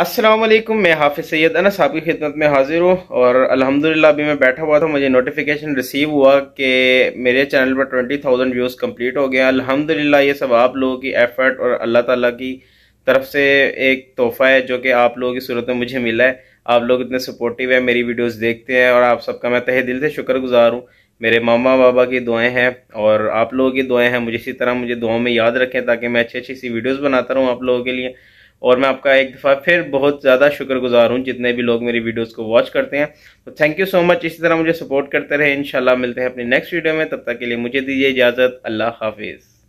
असलम मैं हाफ़िज़ सैद अनस आपकी खिदमत में हाजिर हूँ और अल्हम्दुलिल्लाह अभी मैं बैठा हुआ था मुझे नोटिफिकेशन रिसीव हुआ कि मेरे चैनल पर ट्वेंटी थाउजेंड व्यूज़ कंप्लीट हो गया अल्हम्दुलिल्लाह ये सब आप लोगों की एफ़र्ट और अल्लाह ताला की तरफ से एक तोहफ़ा है जो कि आप लोगों की सूरत में मुझे मिला है आप लोग इतने सपोर्टिव है मेरी वीडियोज़ देखते हैं और आप सबका मैं तहे दिल से गुज़ार हूँ मेरे मामा बाबा की दुआएं हैं और आप लोगों की दुआएँ हैं मुझे इसी तरह मुझे दुआओं में याद रखें ताकि मैं अच्छी अच्छी सी वीडियोज़ बनाता रहूँ आप लोगों के लिए और मैं आपका एक दफ़ा फिर बहुत ज़्यादा शुक्रगुजार हूँ जितने भी लोग मेरी वीडियोस को वॉच करते हैं तो थैंक यू सो मच इसी तरह मुझे सपोर्ट करते रहे इन मिलते हैं अपनी नेक्स्ट वीडियो में तब तक के लिए मुझे दीजिए इजाज़त अल्लाह हाफिज़